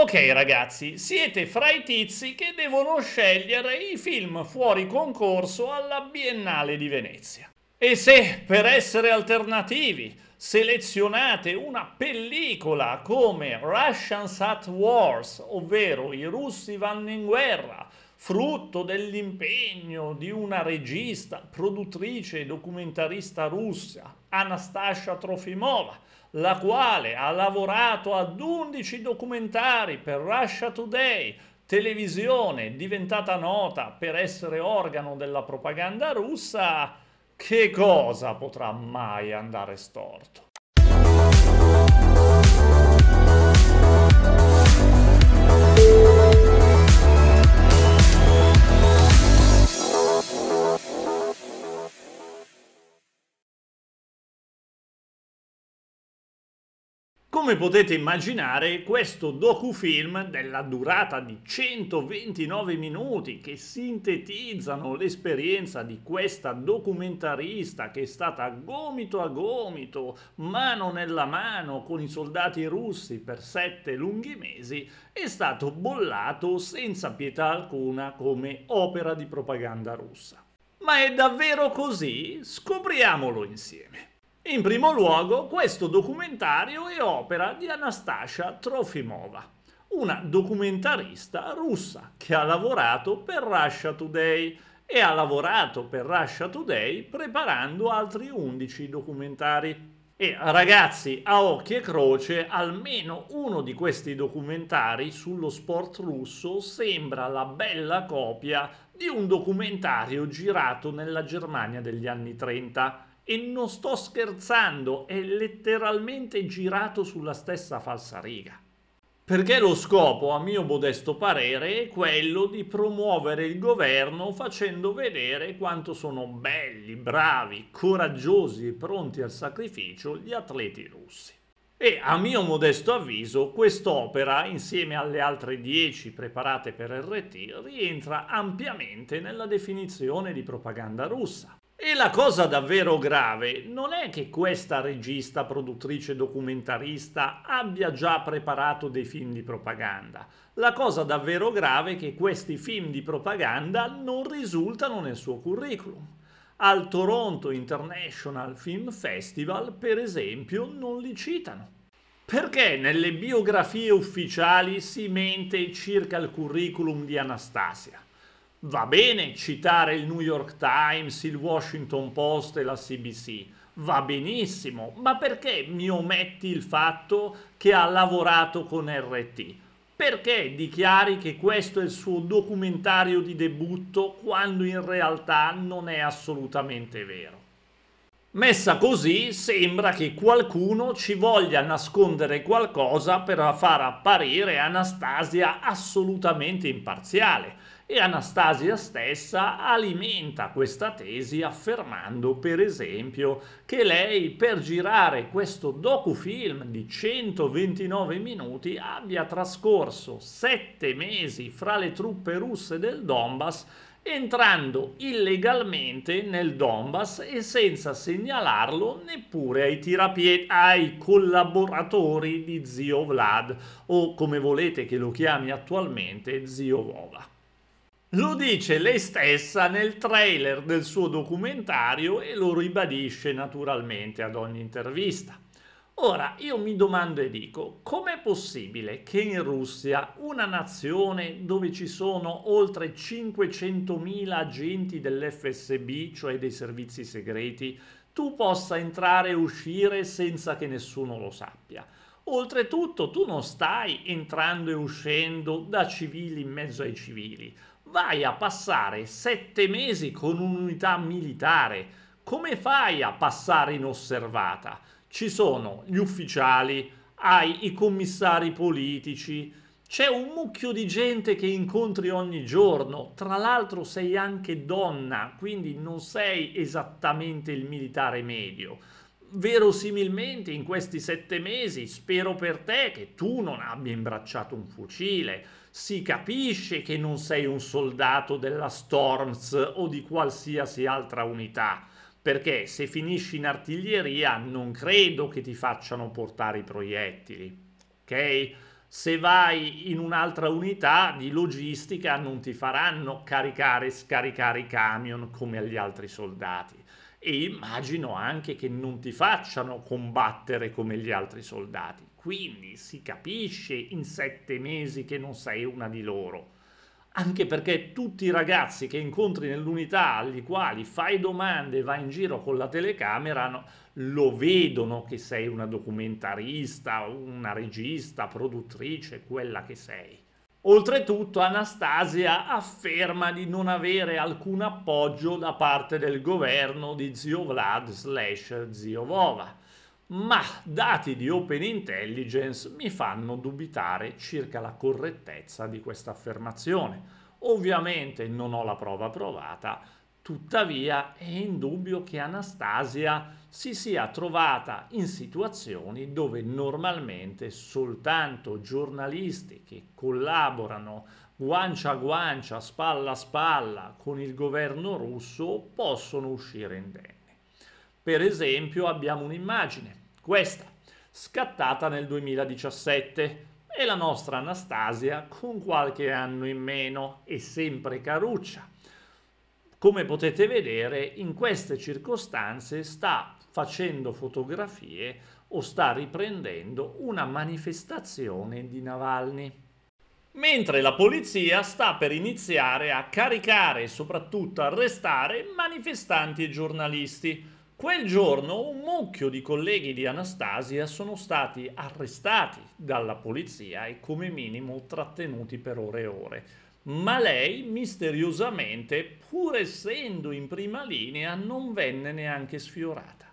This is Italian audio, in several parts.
Ok ragazzi, siete fra i tizi che devono scegliere i film fuori concorso alla Biennale di Venezia. E se per essere alternativi selezionate una pellicola come Russians at Wars, ovvero I russi vanno in guerra, frutto dell'impegno di una regista, produttrice e documentarista russa, Anastasia Trofimova, la quale ha lavorato ad 11 documentari per Russia Today, televisione diventata nota per essere organo della propaganda russa, che cosa potrà mai andare storto? come potete immaginare, questo docufilm della durata di 129 minuti che sintetizzano l'esperienza di questa documentarista che è stata gomito a gomito, mano nella mano con i soldati russi per sette lunghi mesi, è stato bollato senza pietà alcuna come opera di propaganda russa. Ma è davvero così? Scopriamolo insieme. In primo luogo, questo documentario è opera di Anastasia Trofimova, una documentarista russa che ha lavorato per Russia Today e ha lavorato per Russia Today preparando altri 11 documentari. E ragazzi, a occhio e croce, almeno uno di questi documentari sullo sport russo sembra la bella copia di un documentario girato nella Germania degli anni 30 e non sto scherzando, è letteralmente girato sulla stessa falsa riga. Perché lo scopo, a mio modesto parere, è quello di promuovere il governo facendo vedere quanto sono belli, bravi, coraggiosi e pronti al sacrificio gli atleti russi. E a mio modesto avviso quest'opera, insieme alle altre 10 preparate per RT, rientra ampiamente nella definizione di propaganda russa e la cosa davvero grave non è che questa regista, produttrice, documentarista abbia già preparato dei film di propaganda. La cosa davvero grave è che questi film di propaganda non risultano nel suo curriculum. Al Toronto International Film Festival, per esempio, non li citano. Perché nelle biografie ufficiali si mente circa il curriculum di Anastasia? Va bene citare il New York Times, il Washington Post e la CBC, va benissimo, ma perché mi ometti il fatto che ha lavorato con RT? Perché dichiari che questo è il suo documentario di debutto quando in realtà non è assolutamente vero? Messa così sembra che qualcuno ci voglia nascondere qualcosa per far apparire Anastasia assolutamente imparziale e Anastasia stessa alimenta questa tesi affermando per esempio che lei per girare questo docufilm di 129 minuti abbia trascorso 7 mesi fra le truppe russe del Donbass entrando illegalmente nel Donbass e senza segnalarlo neppure ai, tirapied- ai collaboratori di zio Vlad o come volete che lo chiami attualmente zio Vova. Lo dice lei stessa nel trailer del suo documentario e lo ribadisce naturalmente ad ogni intervista. Ora io mi domando e dico, com'è possibile che in Russia, una nazione dove ci sono oltre 500.000 agenti dell'FSB, cioè dei servizi segreti, tu possa entrare e uscire senza che nessuno lo sappia? Oltretutto tu non stai entrando e uscendo da civili in mezzo ai civili, vai a passare sette mesi con un'unità militare. Come fai a passare inosservata? Ci sono gli ufficiali, hai i commissari politici, c'è un mucchio di gente che incontri ogni giorno, tra l'altro sei anche donna, quindi non sei esattamente il militare medio. Verosimilmente in questi sette mesi spero per te che tu non abbia imbracciato un fucile, si capisce che non sei un soldato della Storms o di qualsiasi altra unità, perché se finisci in artiglieria non credo che ti facciano portare i proiettili, ok? Se vai in un'altra unità di logistica non ti faranno caricare e scaricare i camion come agli altri soldati e immagino anche che non ti facciano combattere come gli altri soldati. Quindi si capisce in sette mesi che non sei una di loro. Anche perché tutti i ragazzi che incontri nell'unità, agli quali fai domande e vai in giro con la telecamera, no, lo vedono che sei una documentarista, una regista, produttrice, quella che sei. Oltretutto Anastasia afferma di non avere alcun appoggio da parte del governo di zio Vlad slash zio Vova ma dati di Open Intelligence mi fanno dubitare circa la correttezza di questa affermazione. Ovviamente non ho la prova provata, tuttavia è indubbio che Anastasia si sia trovata in situazioni dove normalmente soltanto giornalisti che collaborano guancia a guancia, spalla a spalla con il governo russo possono uscire indenni. Per esempio abbiamo un'immagine questa, scattata nel 2017. E la nostra Anastasia con qualche anno in meno e sempre caruccia. Come potete vedere, in queste circostanze sta facendo fotografie o sta riprendendo una manifestazione di Navalny mentre la polizia sta per iniziare a caricare e soprattutto arrestare manifestanti e giornalisti. Quel giorno un mucchio di colleghi di Anastasia sono stati arrestati dalla polizia e come minimo trattenuti per ore e ore. Ma lei misteriosamente, pur essendo in prima linea, non venne neanche sfiorata.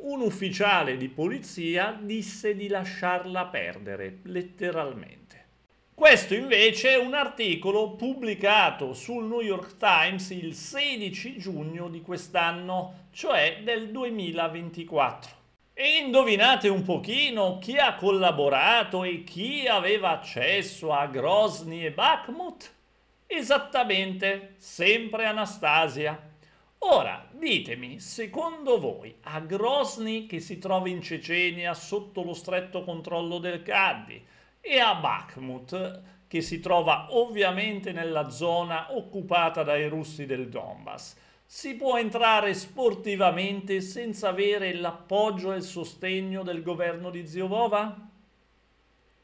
Un ufficiale di polizia disse di lasciarla perdere, letteralmente. Questo invece è un articolo pubblicato sul New York Times il 16 giugno di quest'anno, cioè del 2024. E indovinate un pochino chi ha collaborato e chi aveva accesso a Grozny e Bakhmut? Esattamente, sempre Anastasia. Ora, ditemi, secondo voi a Grozny, che si trova in Cecenia sotto lo stretto controllo del Caddi, e a Bakhmut, che si trova ovviamente nella zona occupata dai russi del Donbass. Si può entrare sportivamente senza avere l'appoggio e il sostegno del governo di Ziobova?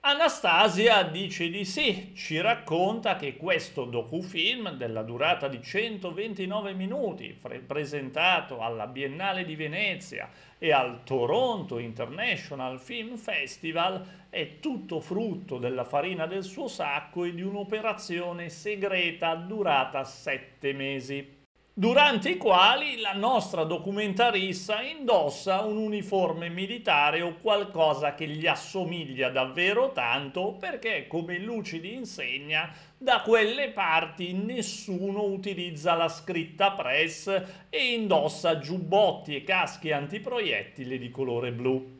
Anastasia dice di sì, ci racconta che questo docufilm della durata di 129 minuti, pre- presentato alla Biennale di Venezia e al Toronto International Film Festival, è tutto frutto della farina del suo sacco e di un'operazione segreta durata sette mesi durante i quali la nostra documentarista indossa un uniforme militare o qualcosa che gli assomiglia davvero tanto perché, come Lucidi insegna, da quelle parti nessuno utilizza la scritta press e indossa giubbotti e caschi antiproiettile di colore blu.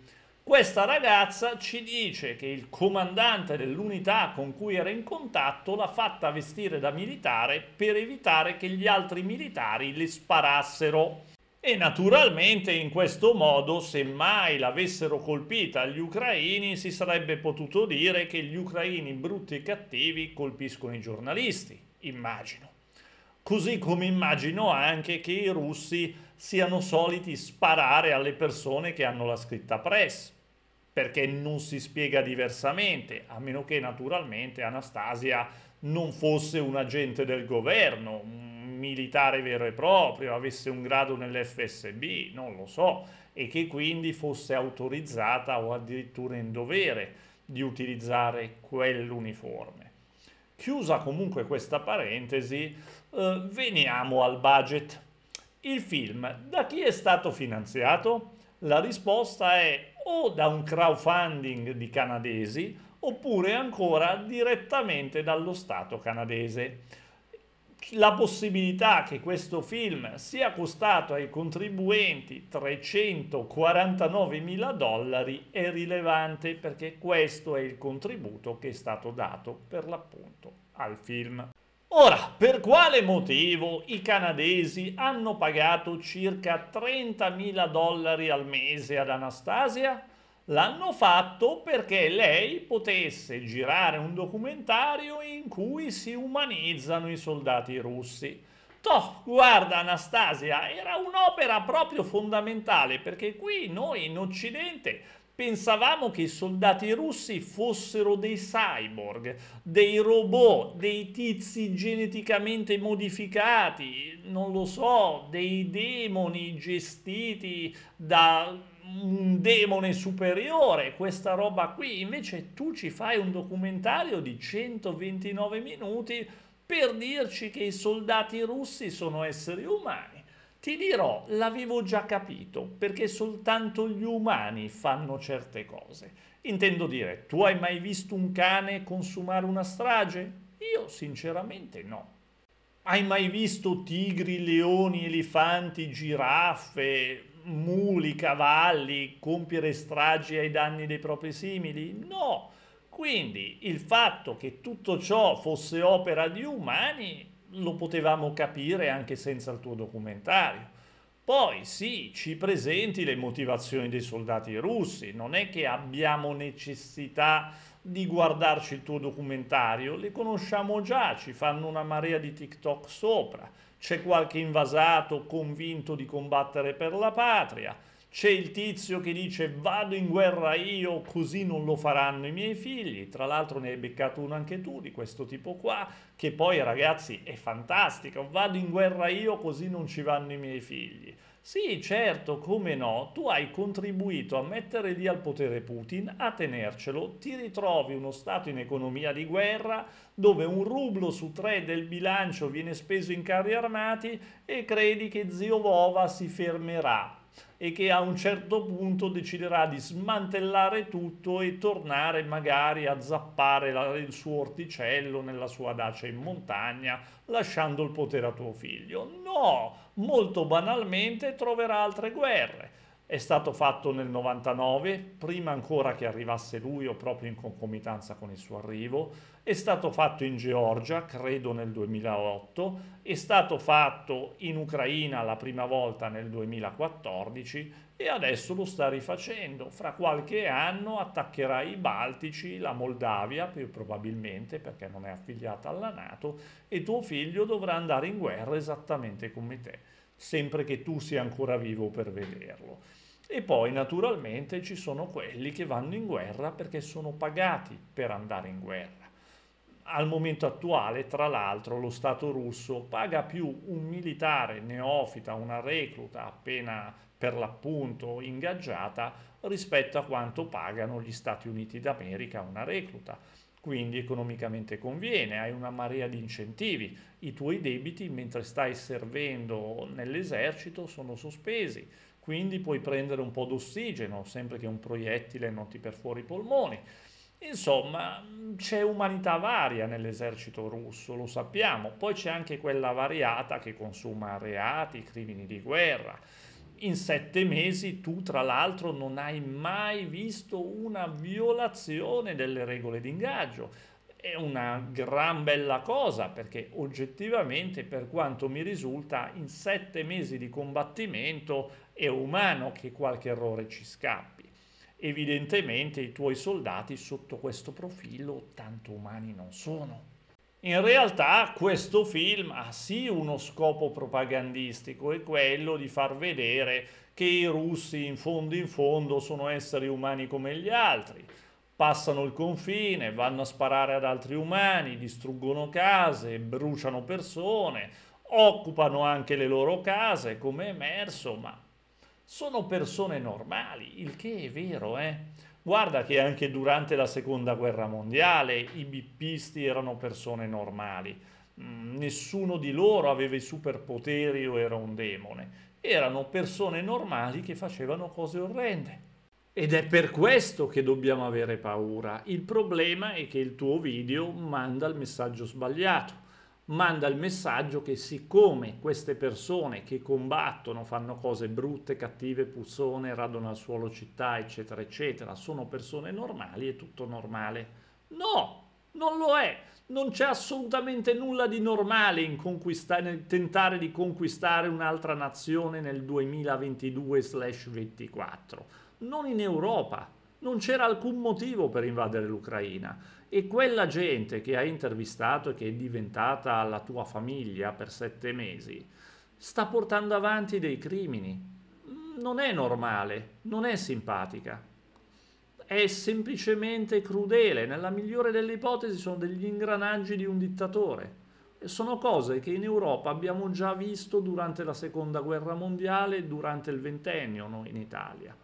Questa ragazza ci dice che il comandante dell'unità con cui era in contatto l'ha fatta vestire da militare per evitare che gli altri militari le sparassero. E naturalmente in questo modo, se mai l'avessero colpita gli ucraini, si sarebbe potuto dire che gli ucraini brutti e cattivi colpiscono i giornalisti, immagino. Così come immagino anche che i russi siano soliti sparare alle persone che hanno la scritta press perché non si spiega diversamente, a meno che naturalmente Anastasia non fosse un agente del governo, un militare vero e proprio, avesse un grado nell'FSB, non lo so, e che quindi fosse autorizzata o addirittura in dovere di utilizzare quell'uniforme. Chiusa comunque questa parentesi, eh, veniamo al budget. Il film da chi è stato finanziato? La risposta è o da un crowdfunding di canadesi oppure ancora direttamente dallo Stato canadese. La possibilità che questo film sia costato ai contribuenti 349 mila dollari è rilevante perché questo è il contributo che è stato dato per l'appunto al film. Ora, per quale motivo i canadesi hanno pagato circa 30.000 dollari al mese ad Anastasia? L'hanno fatto perché lei potesse girare un documentario in cui si umanizzano i soldati russi. Toh, guarda Anastasia, era un'opera proprio fondamentale perché qui noi in Occidente Pensavamo che i soldati russi fossero dei cyborg, dei robot, dei tizi geneticamente modificati, non lo so, dei demoni gestiti da un demone superiore, questa roba qui. Invece tu ci fai un documentario di 129 minuti per dirci che i soldati russi sono esseri umani. Ti dirò, l'avevo già capito, perché soltanto gli umani fanno certe cose. Intendo dire, tu hai mai visto un cane consumare una strage? Io sinceramente no. Hai mai visto tigri, leoni, elefanti, giraffe, muli, cavalli compiere stragi ai danni dei propri simili? No! Quindi il fatto che tutto ciò fosse opera di umani lo potevamo capire anche senza il tuo documentario. Poi sì, ci presenti le motivazioni dei soldati russi, non è che abbiamo necessità di guardarci il tuo documentario, le conosciamo già, ci fanno una marea di TikTok sopra, c'è qualche invasato convinto di combattere per la patria, c'è il tizio che dice vado in guerra io, così non lo faranno i miei figli. Tra l'altro ne hai beccato uno anche tu di questo tipo qua, che poi ragazzi è fantastico, vado in guerra io, così non ci vanno i miei figli. Sì, certo, come no, tu hai contribuito a mettere lì al potere Putin, a tenercelo, ti ritrovi uno Stato in economia di guerra dove un rublo su tre del bilancio viene speso in carri armati e credi che zio Vova si fermerà e che a un certo punto deciderà di smantellare tutto e tornare magari a zappare la, il suo orticello nella sua dacia in montagna, lasciando il potere a tuo figlio. No, molto banalmente troverà altre guerre è stato fatto nel 99, prima ancora che arrivasse lui o proprio in concomitanza con il suo arrivo, è stato fatto in Georgia, credo nel 2008, è stato fatto in Ucraina la prima volta nel 2014 e adesso lo sta rifacendo. Fra qualche anno attaccherà i Baltici, la Moldavia, più probabilmente perché non è affiliata alla Nato, e tuo figlio dovrà andare in guerra esattamente come te sempre che tu sia ancora vivo per vederlo. E poi naturalmente ci sono quelli che vanno in guerra perché sono pagati per andare in guerra. Al momento attuale, tra l'altro, lo Stato russo paga più un militare neofita, una recluta appena per l'appunto ingaggiata, rispetto a quanto pagano gli Stati Uniti d'America una recluta. Quindi economicamente conviene, hai una marea di incentivi, i tuoi debiti mentre stai servendo nell'esercito sono sospesi quindi puoi prendere un po' d'ossigeno, sempre che un proiettile non ti perfori i polmoni. Insomma, c'è umanità varia nell'esercito russo, lo sappiamo, poi c'è anche quella variata che consuma reati, crimini di guerra. In sette mesi tu, tra l'altro, non hai mai visto una violazione delle regole d'ingaggio è una gran bella cosa perché oggettivamente per quanto mi risulta in sette mesi di combattimento è umano che qualche errore ci scappi. Evidentemente i tuoi soldati sotto questo profilo tanto umani non sono. In realtà questo film ha sì uno scopo propagandistico e quello di far vedere che i russi in fondo in fondo sono esseri umani come gli altri passano il confine, vanno a sparare ad altri umani, distruggono case, bruciano persone, occupano anche le loro case, come è emerso, ma sono persone normali, il che è vero, eh? Guarda che anche durante la seconda guerra mondiale i bippisti erano persone normali. Mm, nessuno di loro aveva i superpoteri o era un demone. Erano persone normali che facevano cose orrende. Ed è per questo che dobbiamo avere paura. Il problema è che il tuo video manda il messaggio sbagliato, manda il messaggio che siccome queste persone che combattono, fanno cose brutte, cattive, puzzone, radono al suolo città, eccetera, eccetera, sono persone normali, è tutto normale. No, non lo è. Non c'è assolutamente nulla di normale in nel tentare di conquistare un'altra nazione nel 2022-24 non in Europa. Non c'era alcun motivo per invadere l'Ucraina e quella gente che hai intervistato e che è diventata la tua famiglia per sette mesi sta portando avanti dei crimini. Non è normale, non è simpatica, è semplicemente crudele. Nella migliore delle ipotesi sono degli ingranaggi di un dittatore. E sono cose che in Europa abbiamo già visto durante la seconda guerra mondiale e durante il ventennio, noi in Italia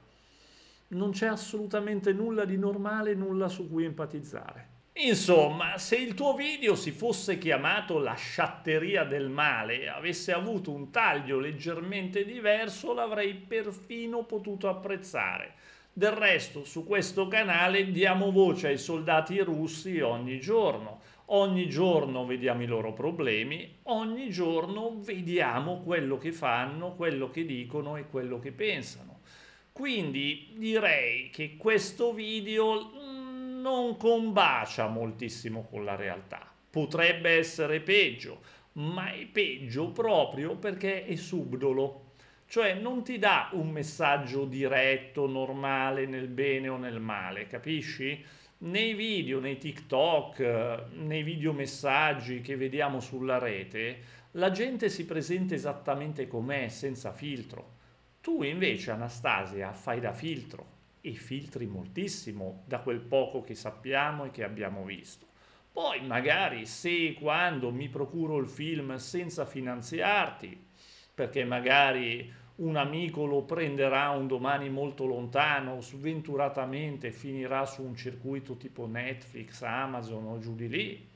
non c'è assolutamente nulla di normale, nulla su cui empatizzare. Insomma, se il tuo video si fosse chiamato La sciatteria del male e avesse avuto un taglio leggermente diverso, l'avrei perfino potuto apprezzare. Del resto, su questo canale diamo voce ai soldati russi ogni giorno. Ogni giorno vediamo i loro problemi, ogni giorno vediamo quello che fanno, quello che dicono e quello che pensano. Quindi direi che questo video mm, non combacia moltissimo con la realtà. Potrebbe essere peggio, ma è peggio proprio perché è subdolo. Cioè non ti dà un messaggio diretto, normale, nel bene o nel male, capisci? Nei video, nei TikTok, nei videomessaggi che vediamo sulla rete, la gente si presenta esattamente com'è, senza filtro tu invece, Anastasia, fai da filtro e filtri moltissimo da quel poco che sappiamo e che abbiamo visto. Poi magari se e quando mi procuro il film senza finanziarti, perché magari un amico lo prenderà un domani molto lontano, sventuratamente finirà su un circuito tipo Netflix, Amazon o giù di lì,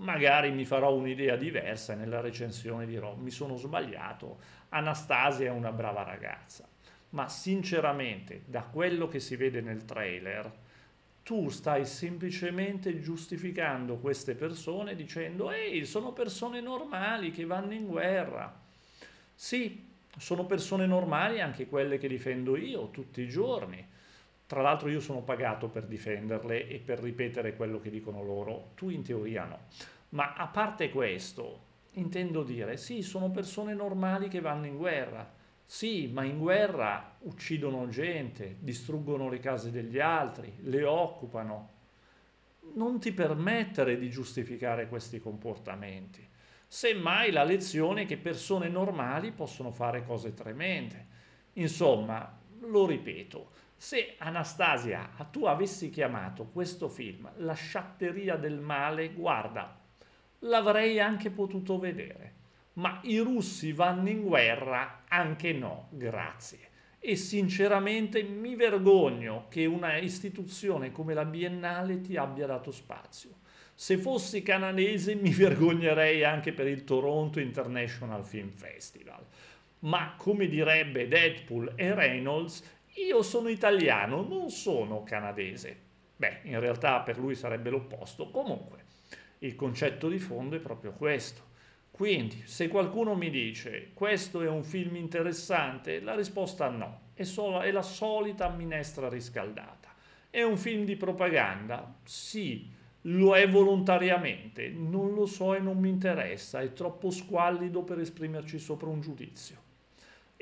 magari mi farò un'idea diversa nella recensione dirò mi sono sbagliato, Anastasia è una brava ragazza. Ma sinceramente, da quello che si vede nel trailer, tu stai semplicemente giustificando queste persone dicendo ehi, sono persone normali che vanno in guerra. Sì, sono persone normali anche quelle che difendo io tutti i giorni tra l'altro io sono pagato per difenderle e per ripetere quello che dicono loro, tu in teoria no. Ma a parte questo, intendo dire, sì, sono persone normali che vanno in guerra, sì, ma in guerra uccidono gente, distruggono le case degli altri, le occupano. Non ti permettere di giustificare questi comportamenti. Semmai la lezione è che persone normali possono fare cose tremende. Insomma, lo ripeto, se Anastasia, tu avessi chiamato questo film La sciatteria del male, guarda, l'avrei anche potuto vedere. Ma i russi vanno in guerra? Anche no, grazie. E sinceramente mi vergogno che una istituzione come la Biennale ti abbia dato spazio. Se fossi canadese mi vergognerei anche per il Toronto International Film Festival. Ma come direbbe Deadpool e Reynolds, io sono italiano, non sono canadese. Beh, in realtà per lui sarebbe l'opposto. Comunque, il concetto di fondo è proprio questo. Quindi, se qualcuno mi dice questo è un film interessante, la risposta no, è, solo, è la solita minestra riscaldata. È un film di propaganda? Sì, lo è volontariamente, non lo so e non mi interessa, è troppo squallido per esprimerci sopra un giudizio.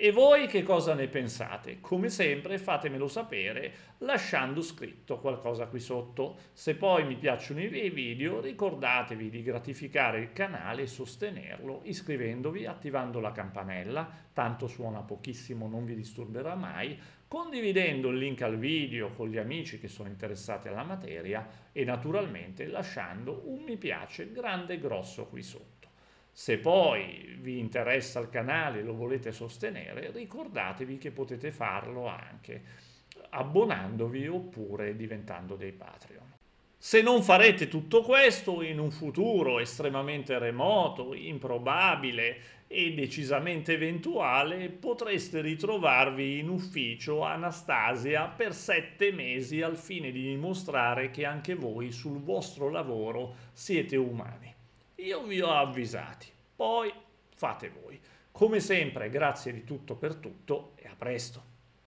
E voi che cosa ne pensate? Come sempre fatemelo sapere lasciando scritto qualcosa qui sotto. Se poi mi piacciono i miei video ricordatevi di gratificare il canale e sostenerlo iscrivendovi, attivando la campanella, tanto suona pochissimo, non vi disturberà mai, condividendo il link al video con gli amici che sono interessati alla materia e naturalmente lasciando un mi piace grande e grosso qui sotto. Se poi vi interessa il canale e lo volete sostenere, ricordatevi che potete farlo anche abbonandovi oppure diventando dei Patreon. Se non farete tutto questo in un futuro estremamente remoto, improbabile e decisamente eventuale, potreste ritrovarvi in ufficio Anastasia per sette mesi al fine di dimostrare che anche voi sul vostro lavoro siete umani. Io vi ho avvisati, poi fate voi. Come sempre, grazie di tutto per tutto e a presto.